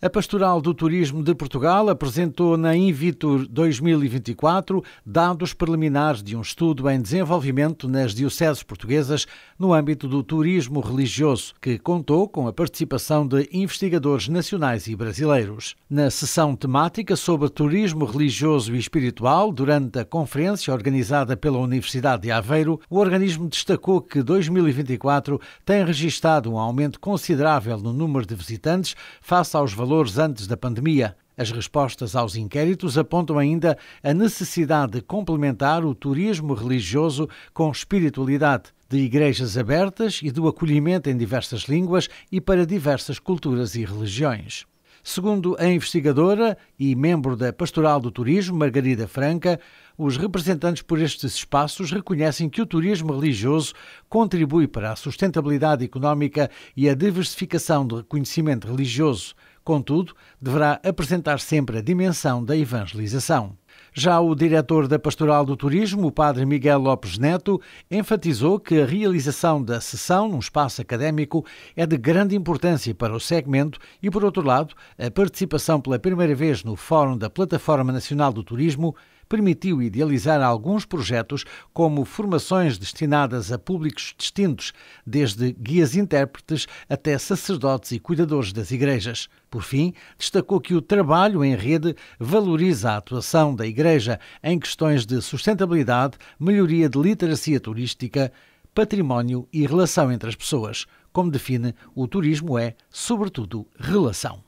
A Pastoral do Turismo de Portugal apresentou na Invitur 2024 dados preliminares de um estudo em desenvolvimento nas dioceses portuguesas no âmbito do turismo religioso, que contou com a participação de investigadores nacionais e brasileiros. Na sessão temática sobre turismo religioso e espiritual, durante a conferência organizada pela Universidade de Aveiro, o organismo destacou que 2024 tem registado um aumento considerável no número de visitantes face aos valores valores antes da pandemia. As respostas aos inquéritos apontam ainda a necessidade de complementar o turismo religioso com espiritualidade, de igrejas abertas e do acolhimento em diversas línguas e para diversas culturas e religiões. Segundo a investigadora e membro da Pastoral do Turismo, Margarida Franca, os representantes por estes espaços reconhecem que o turismo religioso contribui para a sustentabilidade económica e a diversificação do reconhecimento religioso. Contudo, deverá apresentar sempre a dimensão da evangelização. Já o diretor da Pastoral do Turismo, o padre Miguel Lopes Neto, enfatizou que a realização da sessão num espaço académico é de grande importância para o segmento e, por outro lado, a participação pela primeira vez no Fórum da Plataforma Nacional do Turismo permitiu idealizar alguns projetos, como formações destinadas a públicos distintos, desde guias-intérpretes até sacerdotes e cuidadores das igrejas. Por fim, destacou que o trabalho em rede valoriza a atuação da Igreja em questões de sustentabilidade, melhoria de literacia turística, património e relação entre as pessoas. Como define, o turismo é, sobretudo, relação.